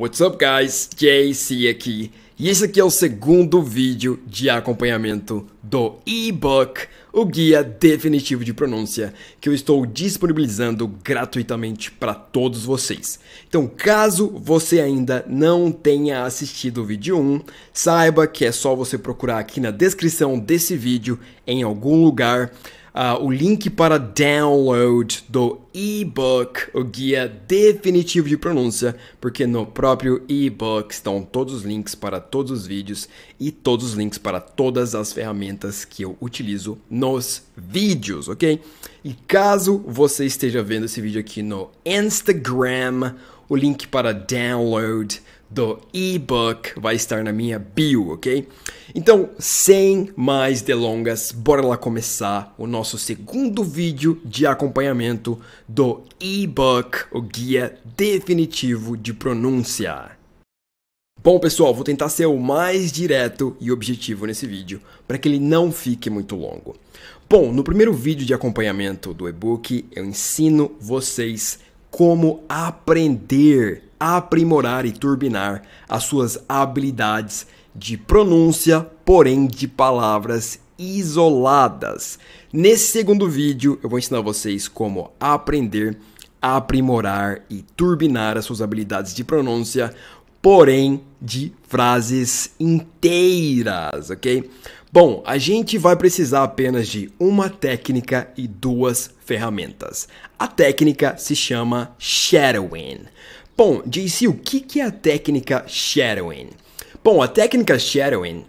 What's up, guys? JC aqui. E esse aqui é o segundo vídeo de acompanhamento do e-book o guia definitivo de pronúncia que eu estou disponibilizando gratuitamente para todos vocês. Então, caso você ainda não tenha assistido o vídeo 1, saiba que é só você procurar aqui na descrição desse vídeo, em algum lugar, uh, o link para download do e-book, o guia definitivo de pronúncia, porque no próprio e-book estão todos os links para todos os vídeos e todos os links para todas as ferramentas que eu utilizo nos vídeos, ok? E caso você esteja vendo esse vídeo aqui no Instagram, o link para download do e-book vai estar na minha bio, ok? Então, sem mais delongas, bora lá começar o nosso segundo vídeo de acompanhamento do e-book, o guia definitivo de pronúncia. Bom, pessoal, vou tentar ser o mais direto e objetivo nesse vídeo, para que ele não fique muito longo. Bom, no primeiro vídeo de acompanhamento do e-book, eu ensino vocês como aprender, aprimorar e turbinar as suas habilidades de pronúncia, porém de palavras isoladas. Nesse segundo vídeo, eu vou ensinar vocês como aprender, aprimorar e turbinar as suas habilidades de pronúncia, porém de frases inteiras, ok? Bom, a gente vai precisar apenas de uma técnica e duas ferramentas. A técnica se chama shadowing. Bom, JC, o que é a técnica shadowing? Bom, a técnica shadowing,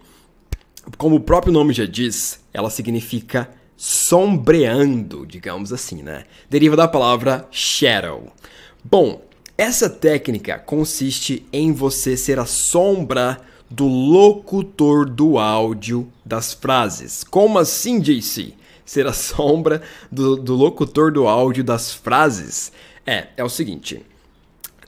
como o próprio nome já diz, ela significa sombreando, digamos assim, né? Deriva da palavra shadow. Bom, essa técnica consiste em você ser a sombra do locutor do áudio das frases. Como assim, JC? Ser a sombra do, do locutor do áudio das frases? É, é o seguinte.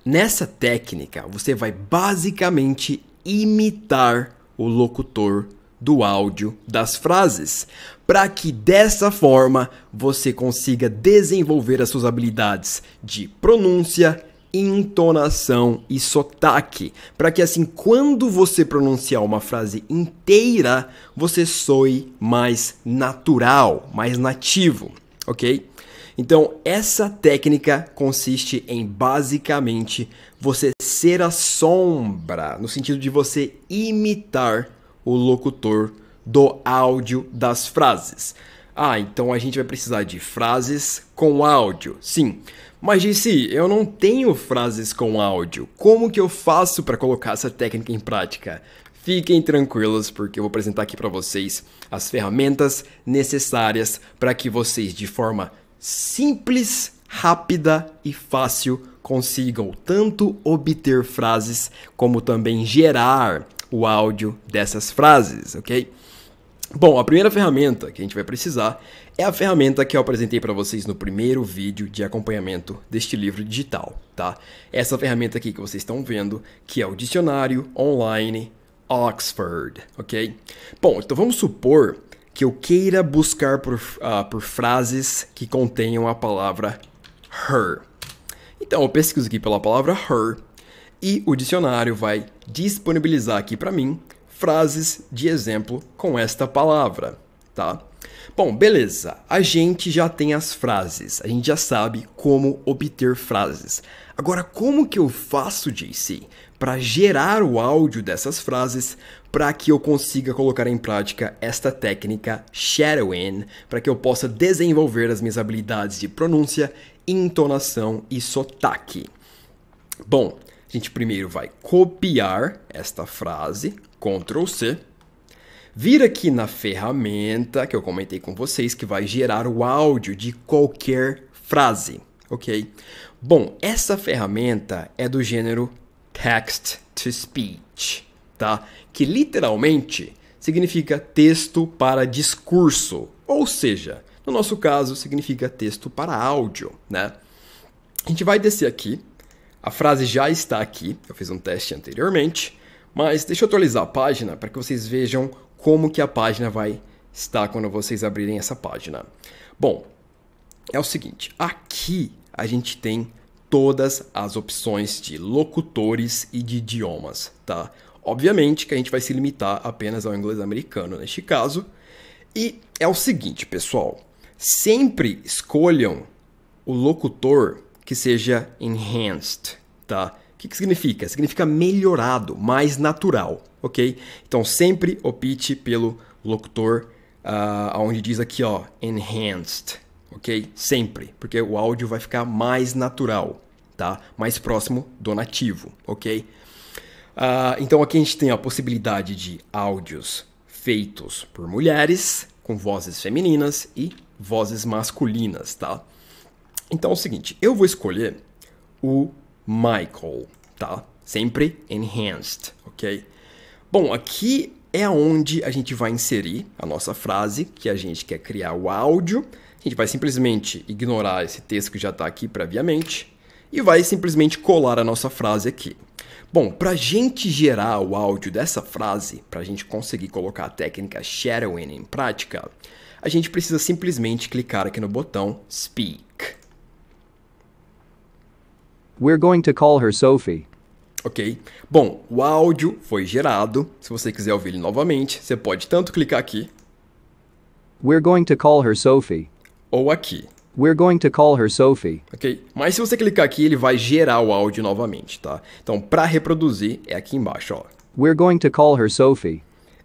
Nessa técnica, você vai basicamente imitar o locutor do áudio das frases, para que dessa forma você consiga desenvolver as suas habilidades de pronúncia, entonação e sotaque, para que assim, quando você pronunciar uma frase inteira, você soe mais natural, mais nativo, ok? Então, essa técnica consiste em basicamente você ser a sombra, no sentido de você imitar o locutor do áudio das frases. Ah, então a gente vai precisar de frases com áudio. Sim. Mas GC, eu não tenho frases com áudio. Como que eu faço para colocar essa técnica em prática? Fiquem tranquilos porque eu vou apresentar aqui para vocês as ferramentas necessárias para que vocês de forma simples, rápida e fácil consigam tanto obter frases como também gerar o áudio dessas frases, ok? Bom, a primeira ferramenta que a gente vai precisar é a ferramenta que eu apresentei para vocês no primeiro vídeo de acompanhamento deste livro digital, tá? Essa ferramenta aqui que vocês estão vendo, que é o dicionário online Oxford, ok? Bom, então vamos supor que eu queira buscar por, uh, por frases que contenham a palavra her. Então eu pesquiso aqui pela palavra her e o dicionário vai disponibilizar aqui para mim frases de exemplo com esta palavra, tá? Bom, beleza. A gente já tem as frases. A gente já sabe como obter frases. Agora, como que eu faço, JC, para gerar o áudio dessas frases para que eu consiga colocar em prática esta técnica shadowing, para que eu possa desenvolver as minhas habilidades de pronúncia, entonação e sotaque? Bom, a gente primeiro vai copiar esta frase, Ctrl C, vir aqui na ferramenta que eu comentei com vocês, que vai gerar o áudio de qualquer frase, ok? Bom, essa ferramenta é do gênero Text to Speech, tá? Que literalmente significa texto para discurso, ou seja, no nosso caso significa texto para áudio, né? A gente vai descer aqui, a frase já está aqui, eu fiz um teste anteriormente, mas deixa eu atualizar a página para que vocês vejam como que a página vai estar quando vocês abrirem essa página. Bom, é o seguinte, aqui a gente tem todas as opções de locutores e de idiomas, tá? Obviamente que a gente vai se limitar apenas ao inglês americano neste caso. E é o seguinte, pessoal, sempre escolham o locutor que seja enhanced, tá? que, que significa? Significa melhorado, mais natural, ok? Então sempre opte pelo locutor, uh, ah, onde diz aqui, ó, enhanced, ok? Sempre, porque o áudio vai ficar mais natural, tá? Mais próximo do nativo, ok? Uh, então aqui a gente tem a possibilidade de áudios feitos por mulheres, com vozes femininas e vozes masculinas, tá? Então é o seguinte, eu vou escolher o Michael, tá? Sempre enhanced, ok? Bom, aqui é onde a gente vai inserir a nossa frase que a gente quer criar o áudio. A gente vai simplesmente ignorar esse texto que já está aqui previamente e vai simplesmente colar a nossa frase aqui. Bom, para a gente gerar o áudio dessa frase, para a gente conseguir colocar a técnica shadowing em prática, a gente precisa simplesmente clicar aqui no botão Speak. We're going to call her Sophie. Ok? Bom, o áudio foi gerado. Se você quiser ouvir ele novamente, você pode tanto clicar aqui. We're going to call her Sophie. Ou aqui. We're going to call her Sophie. Ok? Mas se você clicar aqui, ele vai gerar o áudio novamente, tá? Então, para reproduzir, é aqui embaixo, ó. We're going to call her Sophie.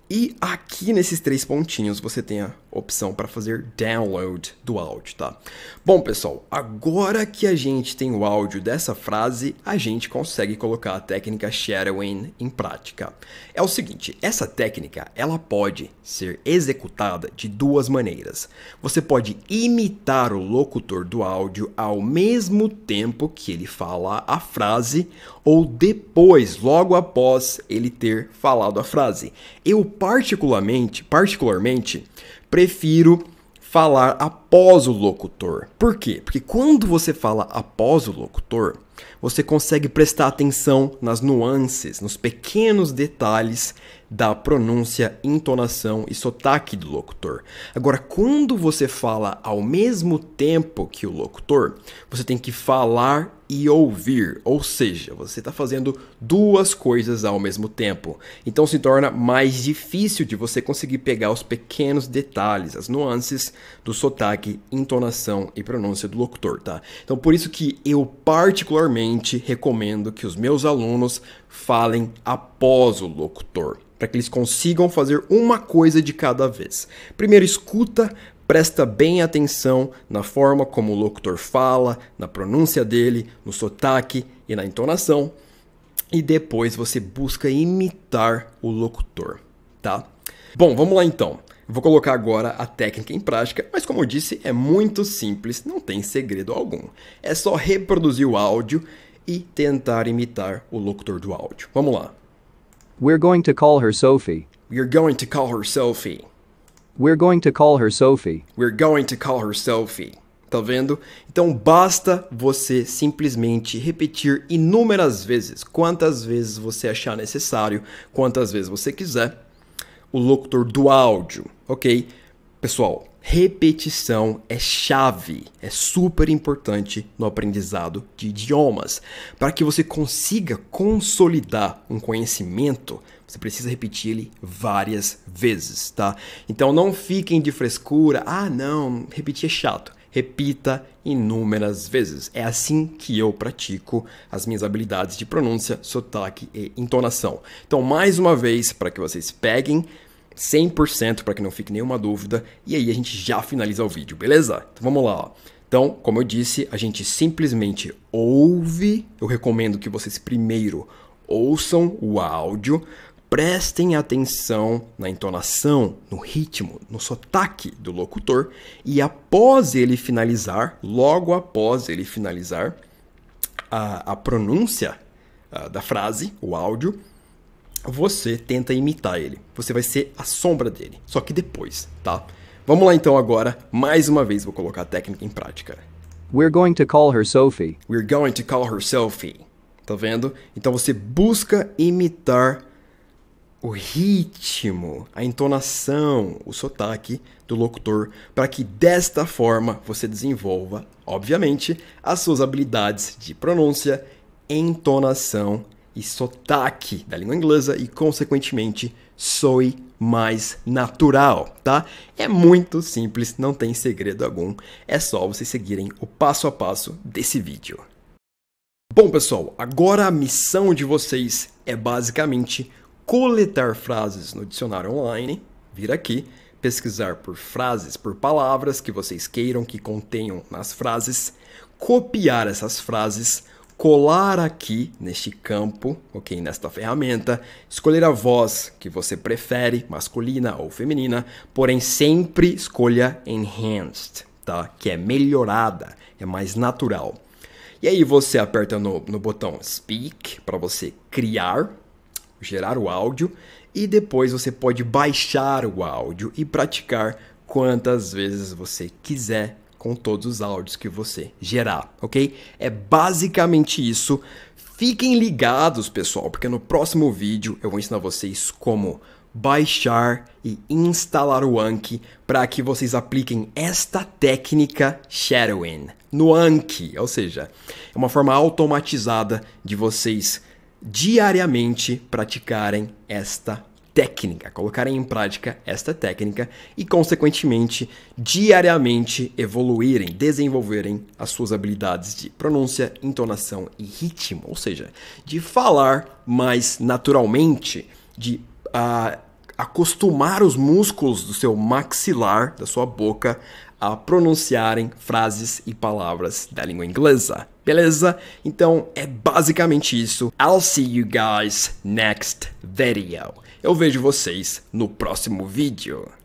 E aqui nesses três pontinhos você tem a opção para fazer download do áudio, tá? Bom, pessoal, agora que a gente tem o áudio dessa frase, a gente consegue colocar a técnica shadowing em prática. É o seguinte, essa técnica, ela pode ser executada de duas maneiras. Você pode imitar o locutor do áudio ao mesmo tempo que ele fala a frase ou depois, logo após ele ter falado a frase. Eu particularmente, particularmente prefiro falar após o locutor. Por quê? Porque quando você fala após o locutor, você consegue prestar atenção nas nuances, nos pequenos detalhes da pronúncia, entonação e sotaque do locutor. Agora, quando você fala ao mesmo tempo que o locutor, você tem que falar e ouvir, ou seja, você está fazendo duas coisas ao mesmo tempo. Então se torna mais difícil de você conseguir pegar os pequenos detalhes, as nuances do sotaque, entonação e pronúncia do locutor, tá? Então por isso que eu particularmente recomendo que os meus alunos falem após o locutor para que eles consigam fazer uma coisa de cada vez. Primeiro escuta presta bem atenção na forma como o locutor fala, na pronúncia dele, no sotaque e na entonação, e depois você busca imitar o locutor, tá? Bom, vamos lá então. Vou colocar agora a técnica em prática, mas como eu disse, é muito simples, não tem segredo algum. É só reproduzir o áudio e tentar imitar o locutor do áudio. Vamos lá. We're going to call her Sophie. We're going to call her Sophie. We're going to call her Sophie. We're going to call her Sophie. Tá vendo? Então basta você simplesmente repetir inúmeras vezes, quantas vezes você achar necessário, quantas vezes você quiser, o locutor do áudio, ok? Pessoal, Repetição é chave, é super importante no aprendizado de idiomas. Para que você consiga consolidar um conhecimento, você precisa repetir ele várias vezes, tá? Então não fiquem de frescura, ah não, repetir é chato. Repita inúmeras vezes. É assim que eu pratico as minhas habilidades de pronúncia, sotaque e entonação. Então, mais uma vez, para que vocês peguem 100% para que não fique nenhuma dúvida e aí a gente já finaliza o vídeo, beleza? Então vamos lá. Ó. Então, como eu disse, a gente simplesmente ouve. Eu recomendo que vocês primeiro ouçam o áudio, prestem atenção na entonação, no ritmo, no sotaque do locutor e após ele finalizar, logo após ele finalizar a, a pronúncia a, da frase, o áudio, você tenta imitar ele. Você vai ser a sombra dele, só que depois, tá? Vamos lá então agora, mais uma vez vou colocar a técnica em prática. We're going to call her Sophie. We're going to call her Sophie. Tá vendo? Então você busca imitar o ritmo, a entonação, o sotaque do locutor para que desta forma você desenvolva, obviamente, as suas habilidades de pronúncia, entonação e sotaque da língua inglesa e, consequentemente, soe mais natural, tá? É muito simples, não tem segredo algum, é só vocês seguirem o passo a passo desse vídeo. Bom, pessoal, agora a missão de vocês é basicamente coletar frases no dicionário online, vir aqui, pesquisar por frases, por palavras que vocês queiram que contenham nas frases, copiar essas frases, colar aqui neste campo, ok, nesta ferramenta, escolher a voz que você prefere, masculina ou feminina, porém sempre escolha enhanced, tá? Que é melhorada, é mais natural. E aí você aperta no, no botão Speak para você criar, gerar o áudio e depois você pode baixar o áudio e praticar quantas vezes você quiser com todos os áudios que você gerar, ok? É basicamente isso. Fiquem ligados, pessoal, porque no próximo vídeo eu vou ensinar vocês como baixar e instalar o Anki para que vocês apliquem esta técnica shadowing no Anki, ou seja, é uma forma automatizada de vocês diariamente praticarem esta técnica, colocarem em prática esta técnica e, consequentemente, diariamente evoluírem, desenvolverem as suas habilidades de pronúncia, entonação e ritmo, ou seja, de falar mais naturalmente, de uh, acostumar os músculos do seu maxilar, da sua boca, a pronunciarem frases e palavras da língua inglesa. Beleza? Então é basicamente isso. I'll see you guys next video. Eu vejo vocês no próximo vídeo.